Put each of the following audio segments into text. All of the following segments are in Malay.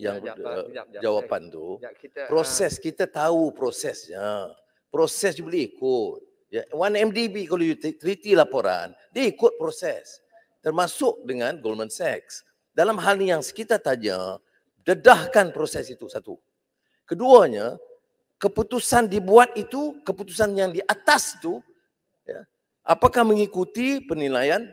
yang ya, jawapan, uh, jawapan tu kita, eh, proses uh, kita tahu prosesnya proses you boleh ikut ya 1MDB kalau you treaty laporan dia ikut proses termasuk dengan Goldman Sachs dalam hal ini yang kita tanya dedahkan proses itu satu keduanya keputusan dibuat itu keputusan yang di atas tu ya apakah mengikuti penilaian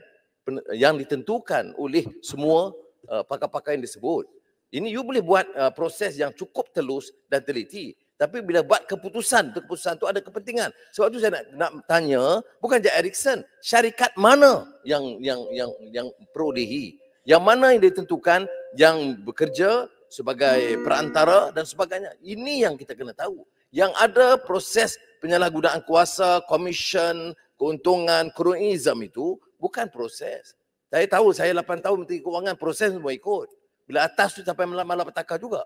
yang ditentukan oleh semua uh, eh, pakar-pakar yang disebut ini you boleh buat uh, proses yang cukup telus dan teliti. Tapi bila buat keputusan, tu keputusan tu ada kepentingan. Sebab tu saya nak, nak tanya, bukan Jack Erickson, syarikat mana yang yang yang yang pro dehi? Yang mana yang ditentukan yang bekerja sebagai perantara dan sebagainya? Ini yang kita kena tahu. Yang ada proses penyalahgunaan kuasa, komisen, keuntungan, kronisme itu bukan proses. Saya tahu, saya 8 tahun menteri kewangan, proses semua ikut bila atas tu sampai malam petaka juga.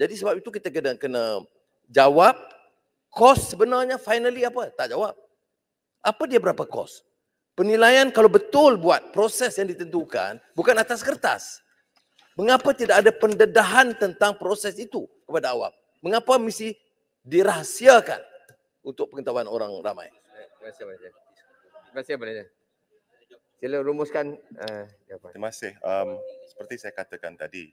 Jadi sebab itu kita kena kena jawab kos sebenarnya finally apa? Tak jawab. Apa dia berapa kos? Penilaian kalau betul buat proses yang ditentukan bukan atas kertas. Mengapa tidak ada pendedahan tentang proses itu kepada awam? Mengapa mesti dirahsiakan untuk pengetahuan orang ramai? Terima kasih banyak. Terima kasih banyak. Sila rumuskan jawapan. Eh, Terima kasih. Um, seperti saya katakan tadi,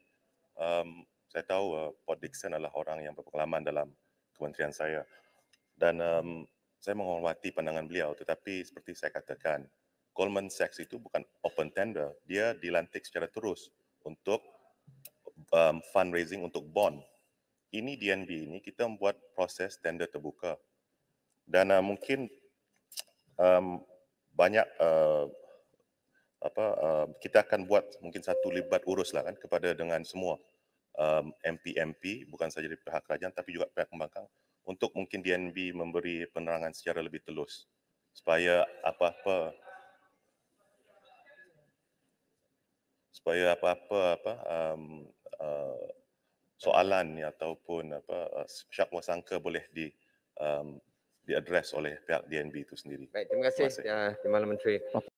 um, saya tahu uh, Port Dixon adalah orang yang berpengalaman dalam kementerian saya. Dan um, saya menghormati pandangan beliau, tetapi seperti saya katakan, Goldman Sachs itu bukan open tender. Dia dilantik secara terus untuk um, fundraising untuk bond. Ini DNB ini, kita membuat proses tender terbuka. Dan uh, mungkin um, banyak uh, apa uh, kita akan buat mungkin satu libat urus lah kan kepada dengan semua um, eh, MP MP bukan saja dari pihak kerajaan tapi juga pihak pembangkang untuk mungkin DNB memberi penerangan secara lebih telus supaya apa apa supaya apa apa apa um, uh, soalan ni ataupun apa uh, syak wasangka boleh di um, diadres oleh pihak DNB itu sendiri. Baik, terima kasih. Terima kasih. Uh, Menteri.